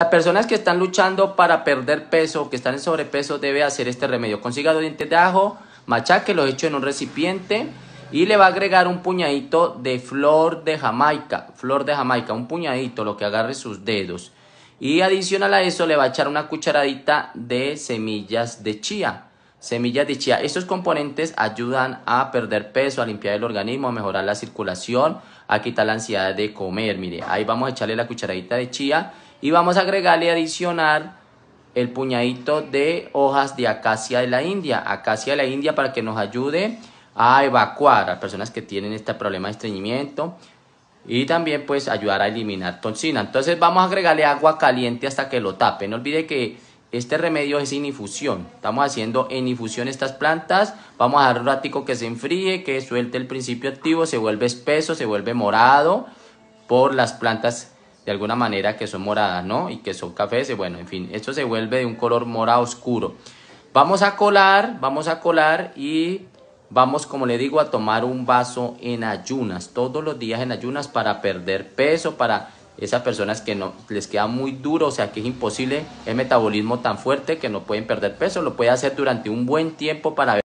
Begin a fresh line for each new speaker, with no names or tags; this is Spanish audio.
Las personas que están luchando para perder peso, o que están en sobrepeso, debe hacer este remedio. Consiga dos dientes de ajo, machaque, los hecho en un recipiente y le va a agregar un puñadito de flor de Jamaica. Flor de Jamaica, un puñadito, lo que agarre sus dedos. Y adicional a eso le va a echar una cucharadita de semillas de chía. Semillas de chía. Estos componentes ayudan a perder peso, a limpiar el organismo, a mejorar la circulación, a quitar la ansiedad de comer. Mire, ahí vamos a echarle la cucharadita de chía y vamos a agregarle y adicionar el puñadito de hojas de acacia de la India. Acacia de la India para que nos ayude a evacuar a personas que tienen este problema de estreñimiento y también pues ayudar a eliminar toxina. Entonces vamos a agregarle agua caliente hasta que lo tape. No olvide que este remedio es en infusión. Estamos haciendo en infusión estas plantas. Vamos a dar un ratico que se enfríe, que suelte el principio activo, se vuelve espeso, se vuelve morado por las plantas de alguna manera que son moradas, ¿no? Y que son cafés, bueno, en fin, esto se vuelve de un color morado oscuro. Vamos a colar, vamos a colar y vamos, como le digo, a tomar un vaso en ayunas, todos los días en ayunas para perder peso, para esas personas que no les queda muy duro, o sea que es imposible el metabolismo tan fuerte que no pueden perder peso, lo puede hacer durante un buen tiempo para ver